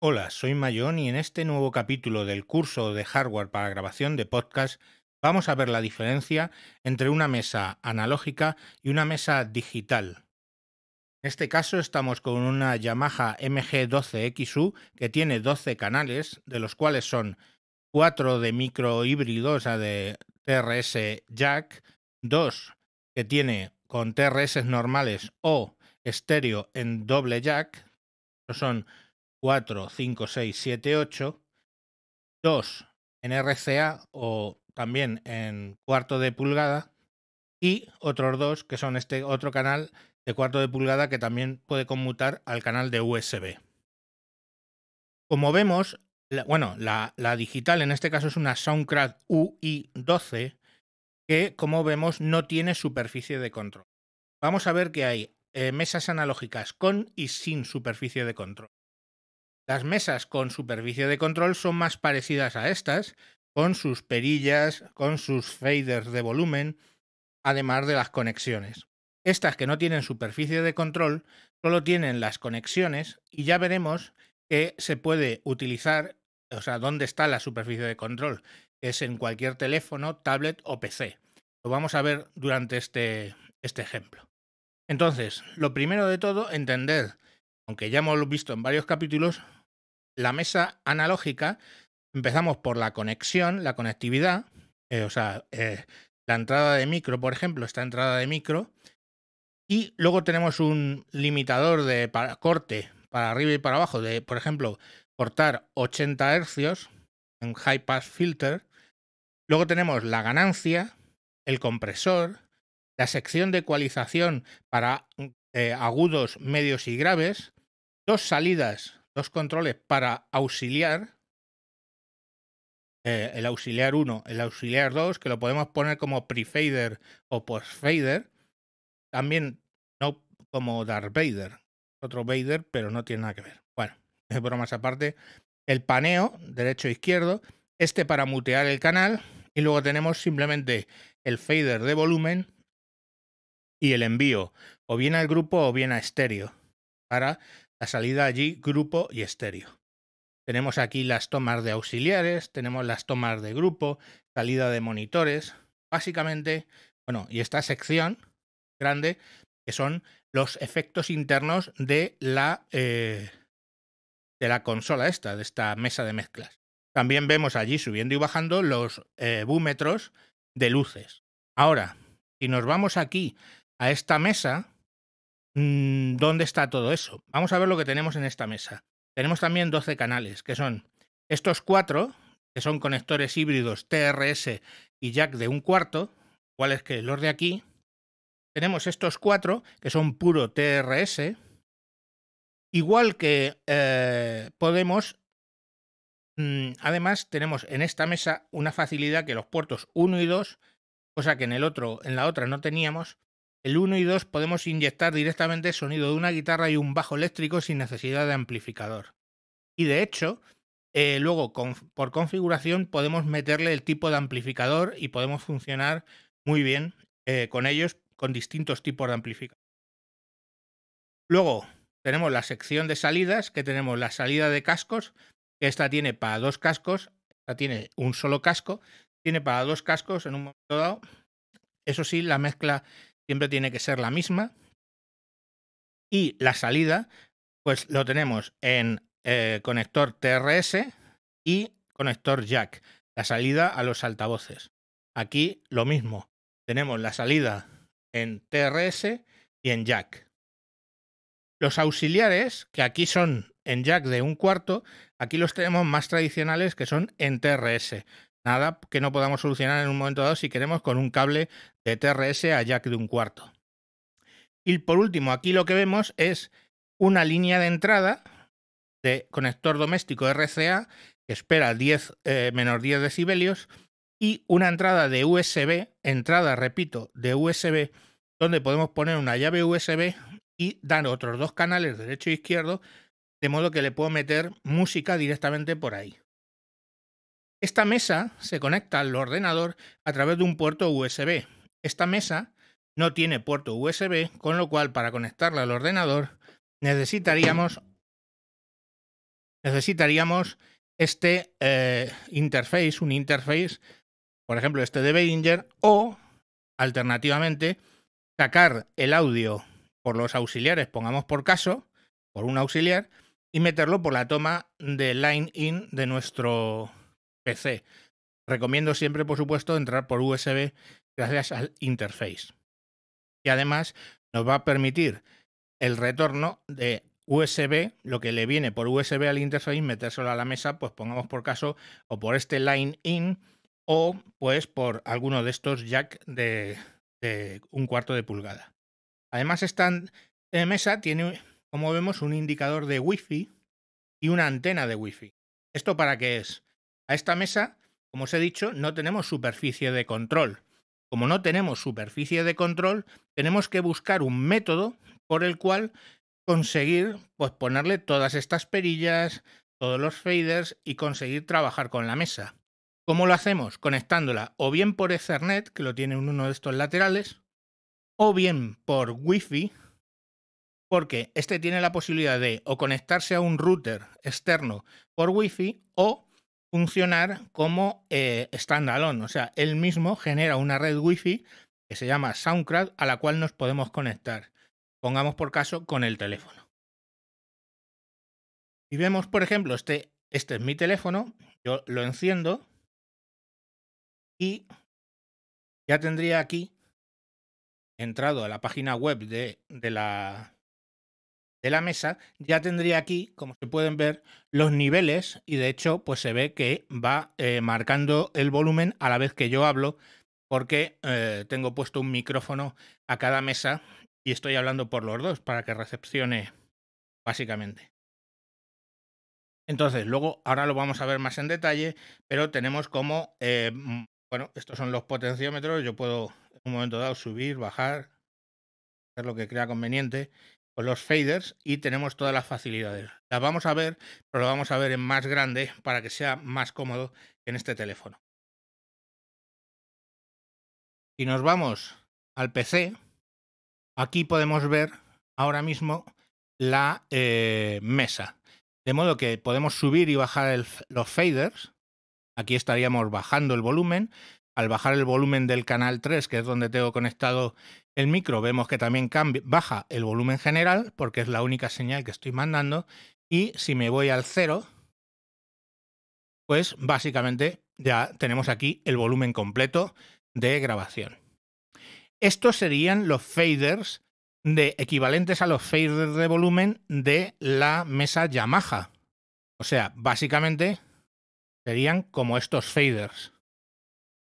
Hola, soy Mayón y en este nuevo capítulo del curso de hardware para grabación de podcast vamos a ver la diferencia entre una mesa analógica y una mesa digital. En este caso estamos con una Yamaha MG12XU que tiene 12 canales, de los cuales son 4 de micro híbrido, o sea, de TRS jack, 2 que tiene con TRS normales o estéreo en doble jack, son 4, 5, 6, 7, 8. 2 en RCA o también en cuarto de pulgada. Y otros dos, que son este otro canal de cuarto de pulgada que también puede conmutar al canal de USB. Como vemos, bueno, la, digital en este caso es una Soundcraft UI12 que, como vemos, no tiene superficie de control. Vamos a ver que hay eh, mesas analógicas con y sin superficie de control. Las mesas con superficie de control son más parecidas a estas, con sus perillas, con sus faders de volumen, además de las conexiones. Estas que no tienen superficie de control solo tienen las conexiones y ya veremos que se puede utilizar, o sea, dónde está la superficie de control. Es en cualquier teléfono, tablet o PC. Lo vamos a ver durante este, este ejemplo. Entonces, lo primero de todo, entender, aunque ya hemos visto en varios capítulos, la mesa analógica, empezamos por la conexión, la conectividad, eh, o sea, eh, la entrada de micro, por ejemplo, esta entrada de micro, y luego tenemos un limitador de corte para arriba y para abajo, de, por ejemplo, cortar 80 hercios en high pass filter. Luego tenemos la ganancia, el compresor, la sección de ecualización para eh, agudos, medios y graves, dos salidas dos controles para auxiliar. Eh, el auxiliar 1, el auxiliar 2, que lo podemos poner como pre-fader o post-fader. También no como dar Vader. Otro Vader, pero no tiene nada que ver. Bueno, es bromas aparte. El paneo, derecho e izquierdo. Este para mutear el canal. Y luego tenemos simplemente el fader de volumen y el envío, o bien al grupo o bien a estéreo, para la salida allí, grupo y estéreo. Tenemos aquí las tomas de auxiliares, tenemos las tomas de grupo, salida de monitores, básicamente, bueno, y esta sección grande, que son los efectos internos de la, eh, de la consola esta, de esta mesa de mezclas. También vemos allí subiendo y bajando los eh, búmetros de luces. Ahora, si nos vamos aquí a esta mesa, Mm, ¿Dónde está todo eso? Vamos a ver lo que tenemos en esta mesa. Tenemos también 12 canales, que son estos cuatro, que son conectores híbridos TRS y jack de un cuarto, cuál que los de aquí. Tenemos estos cuatro, que son puro TRS. Igual que eh, Podemos, mm, además tenemos en esta mesa una facilidad que los puertos 1 y 2, cosa que en el otro, en la otra no teníamos, el 1 y 2 podemos inyectar directamente el sonido de una guitarra y un bajo eléctrico sin necesidad de amplificador. Y de hecho, eh, luego por configuración podemos meterle el tipo de amplificador y podemos funcionar muy bien eh, con ellos, con distintos tipos de amplificador. Luego tenemos la sección de salidas, que tenemos la salida de cascos, que esta tiene para dos cascos, esta tiene un solo casco, tiene para dos cascos en un momento dado. Eso sí, la mezcla siempre tiene que ser la misma. Y la salida, pues lo tenemos en eh, conector TRS y conector jack. La salida a los altavoces. Aquí lo mismo. Tenemos la salida en TRS y en jack. Los auxiliares, que aquí son en jack de un cuarto, aquí los tenemos más tradicionales que son en TRS. Nada que no podamos solucionar en un momento dado si queremos con un cable de TRS a jack de un cuarto. Y por último, aquí lo que vemos es una línea de entrada de conector doméstico RCA que espera 10, menos 10 decibelios y una entrada de USB, entrada, repito, de USB, donde podemos poner una llave USB y dar otros dos canales, derecho e izquierdo, de modo que le puedo meter música directamente por ahí. Esta mesa se conecta al ordenador a través de un puerto USB. Esta mesa no tiene puerto USB, con lo cual para conectarla al ordenador necesitaríamos, necesitaríamos este eh, interface, un interface, por ejemplo este de Behringer, o alternativamente sacar el audio por los auxiliares, pongamos por caso, por un auxiliar, y meterlo por la toma de line in de nuestro PC. Recomiendo siempre, por supuesto, entrar por USB gracias al interface. Y además nos va a permitir el retorno de USB, lo que le viene por USB al interface, metérselo a la mesa, pues pongamos por caso, o por este line in, o pues por alguno de estos jack de, de un cuarto de pulgada. Además, esta mesa tiene, como vemos, un indicador de Wi-Fi y una antena de Wi-Fi. ¿Esto para qué es? A esta mesa, como os he dicho, no tenemos superficie de control. Como no tenemos superficie de control, tenemos que buscar un método por el cual conseguir pues, ponerle todas estas perillas, todos los faders y conseguir trabajar con la mesa. ¿Cómo lo hacemos? Conectándola o bien por Ethernet, que lo tiene en uno de estos laterales, o bien por Wi-Fi, porque este tiene la posibilidad de o conectarse a un router externo por Wi-Fi o funcionar como eh, standalone. O sea, él mismo genera una red wifi que se llama SoundCloud a la cual nos podemos conectar. Pongamos por caso con el teléfono. Y vemos, por ejemplo, este, este es mi teléfono, yo lo enciendo y ya tendría aquí entrado a la página web de, de la, de la mesa, ya tendría aquí, como se pueden ver, los niveles y de hecho pues se ve que va eh, marcando el volumen a la vez que yo hablo porque eh, tengo puesto un micrófono a cada mesa y estoy hablando por los dos para que recepcione básicamente. Entonces, luego, ahora lo vamos a ver más en detalle, pero tenemos como, eh, mm, bueno, estos son los potenciómetros, yo puedo en un momento dado subir, bajar, hacer lo que crea conveniente los faders y tenemos todas las facilidades. Las vamos a ver, pero lo vamos a ver en más grande para que sea más cómodo en este teléfono. Si nos vamos al PC, aquí podemos ver ahora mismo la eh, mesa. De modo que podemos subir y bajar los faders. Aquí estaríamos bajando el volumen al bajar el volumen del canal 3, que es donde tengo conectado el micro, vemos que también baja el volumen general, porque es la única señal que estoy mandando. Y si me voy al 0, pues básicamente ya tenemos aquí el volumen completo de grabación. Estos serían los faders de equivalentes a los faders de volumen de la mesa Yamaha. O sea, básicamente serían como estos faders.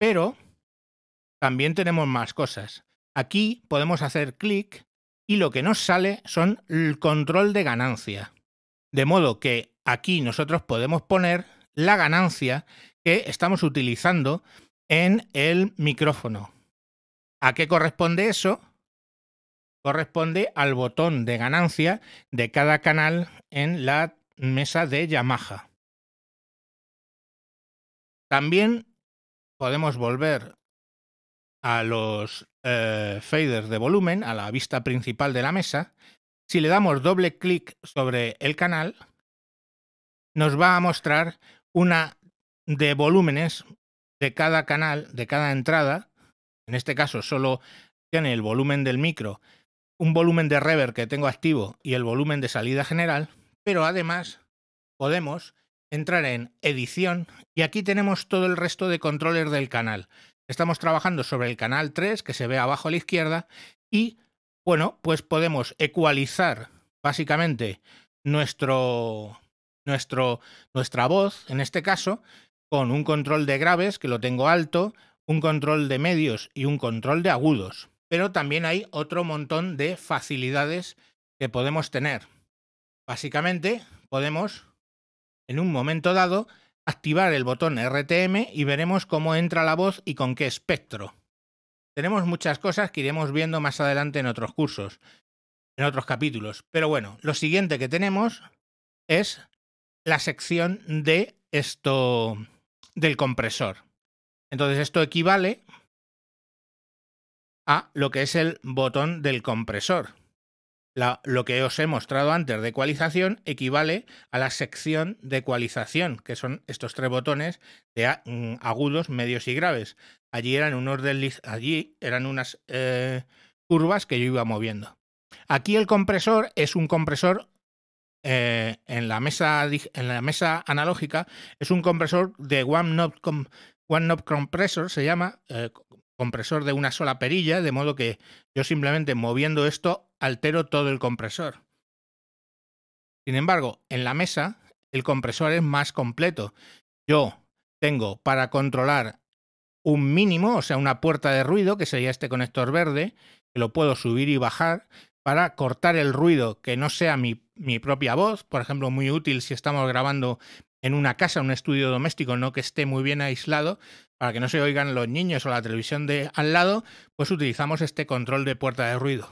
Pero también tenemos más cosas. Aquí podemos hacer clic y lo que nos sale son el control de ganancia. De modo que aquí nosotros podemos poner la ganancia que estamos utilizando en el micrófono. ¿A qué corresponde eso? Corresponde al botón de ganancia de cada canal en la mesa de Yamaha. También podemos volver a los eh, faders de volumen, a la vista principal de la mesa. Si le damos doble clic sobre el canal, nos va a mostrar una de volúmenes de cada canal, de cada entrada. En este caso solo tiene el volumen del micro, un volumen de reverb que tengo activo y el volumen de salida general, pero además podemos entrar en edición y aquí tenemos todo el resto de controles del canal. Estamos trabajando sobre el canal 3 que se ve abajo a la izquierda y bueno, pues podemos ecualizar básicamente nuestro, nuestro, nuestra voz, en este caso, con un control de graves que lo tengo alto, un control de medios y un control de agudos. Pero también hay otro montón de facilidades que podemos tener. Básicamente podemos en un momento dado, activar el botón RTM y veremos cómo entra la voz y con qué espectro. Tenemos muchas cosas que iremos viendo más adelante en otros cursos, en otros capítulos. Pero bueno, lo siguiente que tenemos es la sección de esto del compresor. Entonces esto equivale a lo que es el botón del compresor lo que os he mostrado antes de ecualización equivale a la sección de ecualización, que son estos tres botones de mm, agudos, medios y graves. Allí eran, unos allí eran unas eh, curvas que yo iba moviendo. Aquí el compresor es un compresor eh, en, la mesa, en la mesa analógica, es un compresor de One Knob, Compressor, se llama, eh, compresor de una sola perilla, de modo que yo simplemente moviendo esto altero todo el compresor. Sin embargo, en la mesa el compresor es más completo. Yo tengo para controlar un mínimo, o sea, una puerta de ruido, que sería este conector verde, que lo puedo subir y bajar para cortar el ruido que no sea mi, mi propia voz, por ejemplo, muy útil si estamos grabando en una casa, un estudio doméstico, no que esté muy bien aislado, para que no se oigan los niños o la televisión de al lado, pues utilizamos este control de puerta de ruido.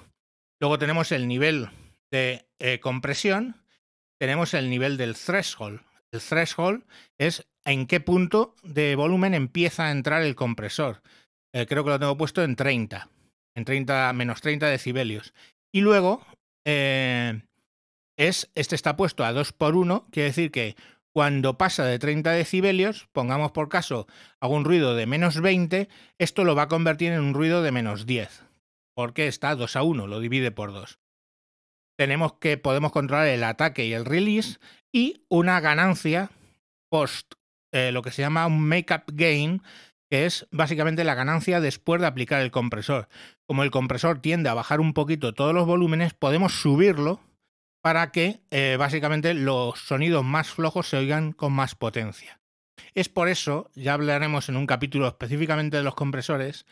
Luego tenemos el nivel de eh, compresión, tenemos el nivel del threshold. El threshold es en qué punto de volumen empieza a entrar el compresor. Eh, creo que lo tengo puesto en 30, en 30, menos 30 decibelios. Y luego eh, es, este está puesto a 2 por 1 quiere decir que cuando pasa de 30 decibelios, pongamos por caso algún ruido de menos 20, esto lo va a convertir en un ruido de menos 10 porque está 2 a 1, lo divide por 2. Tenemos que podemos controlar el ataque y el release y una ganancia post, eh, lo que se llama un make-up gain, que es básicamente la ganancia después de aplicar el compresor. Como el compresor tiende a bajar un poquito todos los volúmenes, podemos subirlo para que eh, básicamente los sonidos más flojos se oigan con más potencia. Es por eso, ya hablaremos en un capítulo específicamente de los compresores,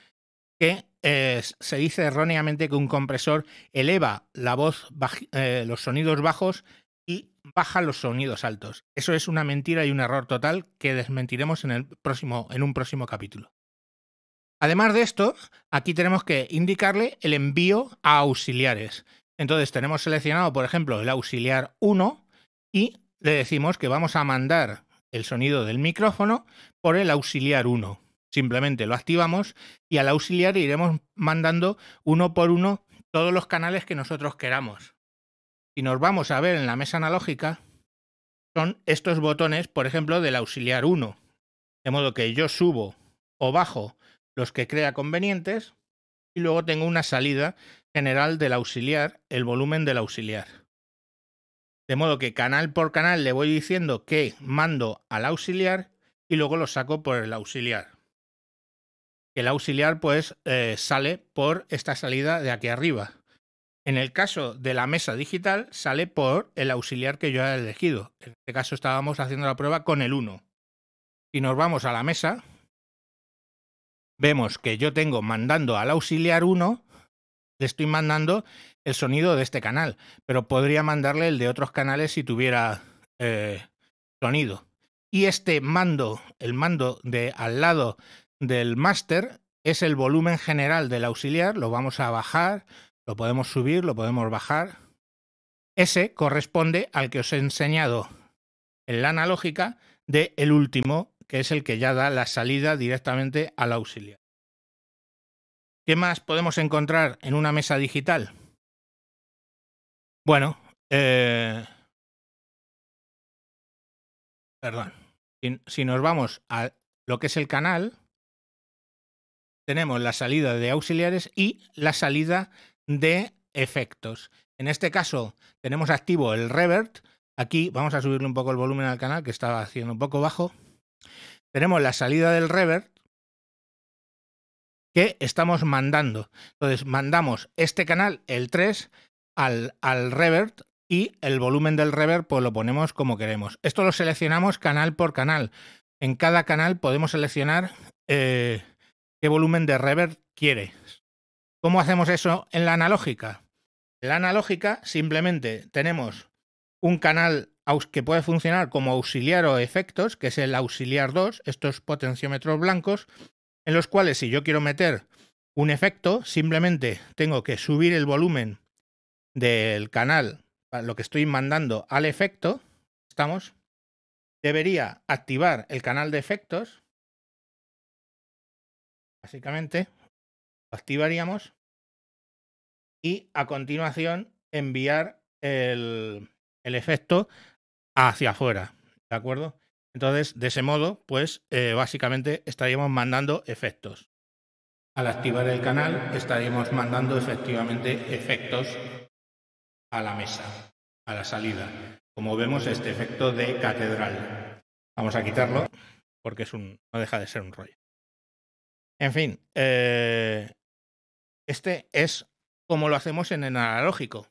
que eh, se dice erróneamente que un compresor eleva la voz, eh, los sonidos bajos y baja los sonidos altos. Eso es una mentira y un error total que desmentiremos en, el próximo, en un próximo capítulo. Además de esto, aquí tenemos que indicarle el envío a auxiliares. Entonces tenemos seleccionado, por ejemplo, el auxiliar 1 y le decimos que vamos a mandar el sonido del micrófono por el auxiliar 1. Simplemente lo activamos y al auxiliar iremos mandando uno por uno todos los canales que nosotros queramos. Si nos vamos a ver en la mesa analógica, son estos botones, por ejemplo, del auxiliar 1. De modo que yo subo o bajo los que crea convenientes y luego tengo una salida general del auxiliar, el volumen del auxiliar. De modo que canal por canal le voy diciendo que mando al auxiliar y luego lo saco por el auxiliar el auxiliar pues eh, sale por esta salida de aquí arriba. En el caso de la mesa digital sale por el auxiliar que yo he elegido. En este caso estábamos haciendo la prueba con el 1. Si nos vamos a la mesa, vemos que yo tengo mandando al auxiliar 1, le estoy mandando el sonido de este canal, pero podría mandarle el de otros canales si tuviera eh, sonido. Y este mando, el mando de al lado del máster es el volumen general del auxiliar, lo vamos a bajar, lo podemos subir, lo podemos bajar. Ese corresponde al que os he enseñado en la analógica de el último, que es el que ya da la salida directamente al auxiliar. ¿Qué más podemos encontrar en una mesa digital? Bueno, eh, perdón, si nos vamos a lo que es el canal, tenemos la salida de auxiliares y la salida de efectos. En este caso tenemos activo el revert. Aquí vamos a subirle un poco el volumen al canal que estaba haciendo un poco bajo. Tenemos la salida del revert que estamos mandando. Entonces mandamos este canal, el 3, al, al revert y el volumen del Revert pues lo ponemos como queremos. Esto lo seleccionamos canal por canal. En cada canal podemos seleccionar eh, qué volumen de reverb quiere. ¿Cómo hacemos eso en la analógica? En la analógica simplemente tenemos un canal que puede funcionar como auxiliar o efectos, que es el auxiliar 2, estos potenciómetros blancos, en los cuales si yo quiero meter un efecto, simplemente tengo que subir el volumen del canal, lo que estoy mandando al efecto, estamos, debería activar el canal de efectos, Básicamente, lo activaríamos y a continuación enviar el, efecto hacia afuera, ¿de acuerdo? Entonces, de ese modo, pues eh, básicamente estaríamos mandando efectos. Al activar el canal, estaríamos mandando efectivamente efectos a la mesa, a la salida. Como vemos, este efecto de catedral. Vamos a quitarlo porque es un, no deja de ser un rollo. En fin, eh, este es como lo hacemos en el analógico.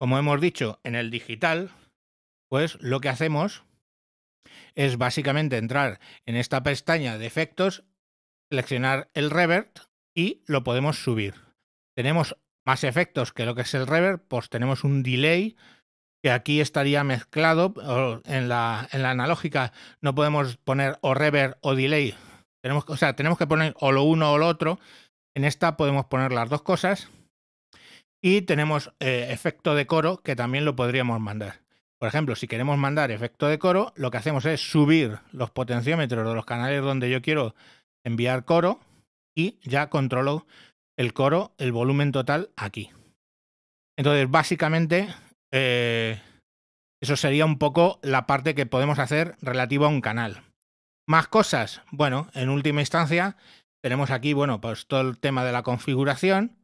Como hemos dicho, en el digital, pues lo que hacemos es básicamente entrar en esta pestaña de efectos, seleccionar el revert y lo podemos subir. Tenemos más efectos que lo que es el reverb, pues tenemos un delay, que aquí estaría mezclado en la, analógica. No podemos poner o reverb o delay. Tenemos, o sea, tenemos que poner o lo uno o lo otro. En esta podemos poner las dos cosas. Y tenemos eh, efecto de coro que también lo podríamos mandar. Por ejemplo, si queremos mandar efecto de coro, lo que hacemos es subir los potenciómetros de los canales donde yo quiero enviar coro y ya controlo el coro, el volumen total aquí. Entonces, básicamente eh, eso sería un poco la parte que podemos hacer relativa a un canal. Más cosas. Bueno, en última instancia, tenemos aquí, bueno, pues todo el tema de la configuración.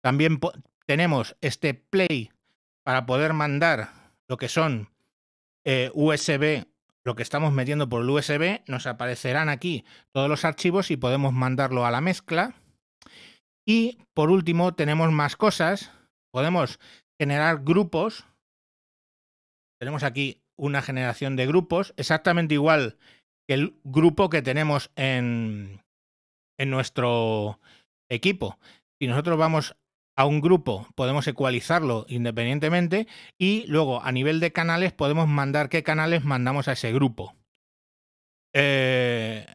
También tenemos este play para poder mandar lo que son eh, USB, lo que estamos metiendo por el USB. Nos aparecerán aquí todos los archivos y podemos mandarlo a la mezcla. Y por último, tenemos más cosas. Podemos generar grupos. Tenemos aquí una generación de grupos, exactamente igual que el grupo que tenemos en, en nuestro equipo. Si nosotros vamos a un grupo, podemos ecualizarlo independientemente y luego a nivel de canales podemos mandar qué canales mandamos a ese grupo. Eh,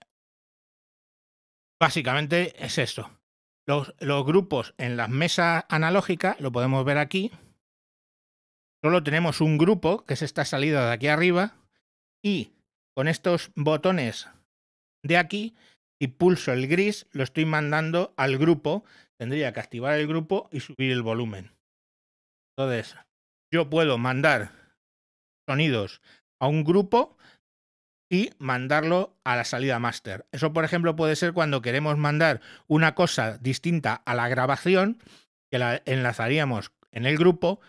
básicamente es esto. Los, los grupos en las mesas analógicas, lo podemos ver aquí, solo tenemos un grupo, que es esta salida de aquí arriba, y con estos botones de aquí, y pulso el gris, lo estoy mandando al grupo, tendría que activar el grupo y subir el volumen. Entonces, yo puedo mandar sonidos a un grupo y mandarlo a la salida master. Eso, por ejemplo, puede ser cuando queremos mandar una cosa distinta a la grabación, que la enlazaríamos en el grupo,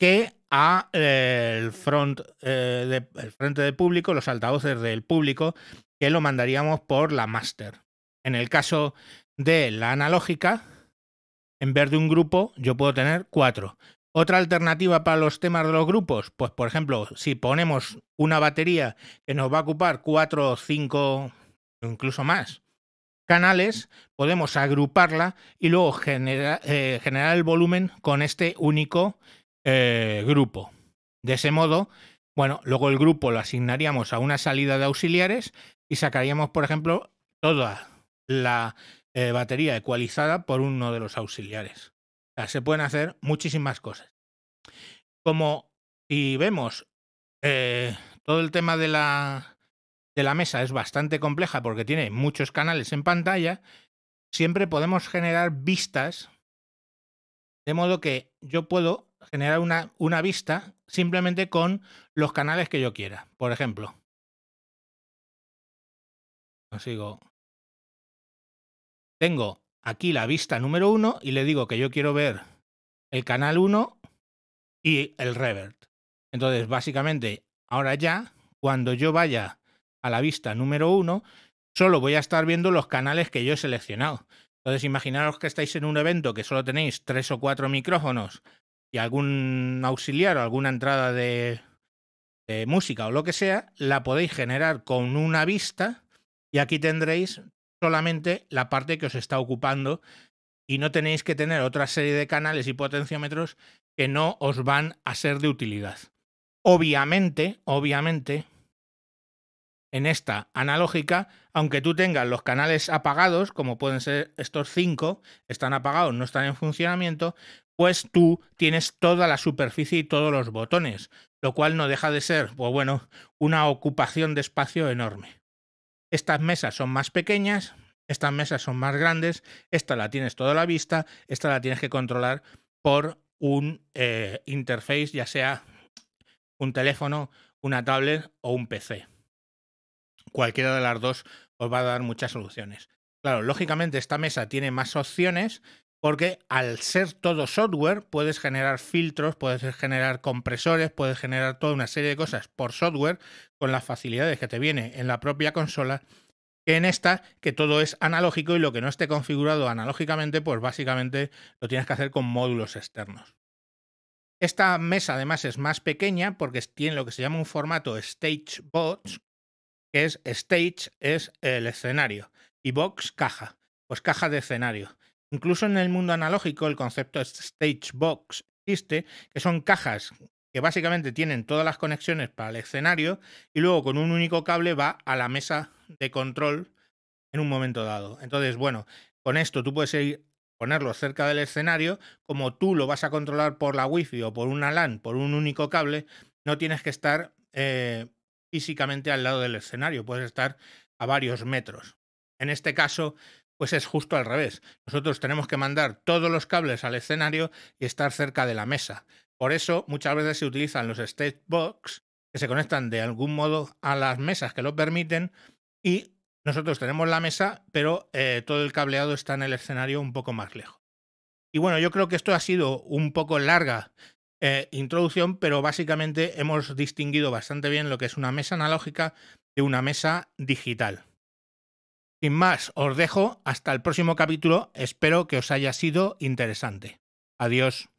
que a eh, el front eh, de, frente del público, los altavoces del público, que lo mandaríamos por la master. En el caso de la analógica, en vez de un grupo, yo puedo tener cuatro. Otra alternativa para los temas de los grupos, pues por ejemplo, si ponemos una batería que nos va a ocupar cuatro, o cinco, incluso más canales, podemos agruparla y luego eh, generar el volumen con este único eh, grupo. De ese modo, bueno, luego el grupo lo asignaríamos a una salida de auxiliares y sacaríamos, por ejemplo, toda la eh, batería ecualizada por uno de los auxiliares. se pueden hacer muchísimas cosas. Como y vemos, eh, todo el tema de la, de la mesa es bastante compleja porque tiene muchos canales en pantalla, siempre podemos generar vistas de modo que yo puedo generar una, vista simplemente con los canales que yo quiera. Por ejemplo, consigo. Tengo aquí la vista número 1 y le digo que yo quiero ver el canal 1 y el revert. Entonces, básicamente, ahora ya, cuando yo vaya a la vista número 1, solo voy a estar viendo los canales que yo he seleccionado. Entonces, imaginaros que estáis en un evento que solo tenéis tres o cuatro micrófonos y algún auxiliar o alguna entrada de, de música o lo que sea, la podéis generar con una vista y aquí tendréis solamente la parte que os está ocupando y no tenéis que tener otra serie de canales y potenciómetros que no os van a ser de utilidad. Obviamente, obviamente, en esta analógica, aunque tú tengas los canales apagados, como pueden ser estos cinco, están apagados, no están en funcionamiento, pues tú tienes toda la superficie y todos los botones, lo cual no deja de ser, pues bueno, una ocupación de espacio enorme. Estas mesas son más pequeñas, estas mesas son más grandes, esta la tienes toda la vista, esta la tienes que controlar por un eh, interface, ya sea un teléfono, una tablet o un PC cualquiera de las dos os va a dar muchas soluciones. Claro, lógicamente esta mesa tiene más opciones porque al ser todo software puedes generar filtros, puedes generar compresores, puedes generar toda una serie de cosas por software con las facilidades que te viene en la propia consola que en esta que todo es analógico y lo que no esté configurado analógicamente pues básicamente lo tienes que hacer con módulos externos. Esta mesa además es más pequeña porque tiene lo que se llama un formato StageBots, que es stage, es el escenario, y box, caja, pues caja de escenario. Incluso en el mundo analógico el concepto stage box existe, que son cajas que básicamente tienen todas las conexiones para el escenario y luego con un único cable va a la mesa de control en un momento dado. Entonces, bueno, con esto tú puedes ir, ponerlo cerca del escenario, como tú lo vas a controlar por la wifi o por una LAN, por un único cable, no tienes que estar eh, físicamente al lado del escenario, puedes estar a varios metros. En este caso, pues es justo al revés. Nosotros tenemos que mandar todos los cables al escenario y estar cerca de la mesa. Por eso muchas veces se utilizan los state box que se conectan de algún modo a las mesas que lo permiten y nosotros tenemos la mesa, pero eh, todo el cableado está en el escenario un poco más lejos. Y bueno, yo creo que esto ha sido un poco larga eh, introducción, pero básicamente hemos distinguido bastante bien lo que es una mesa analógica de una mesa digital. Sin más, os dejo hasta el próximo capítulo, espero que os haya sido interesante. Adiós.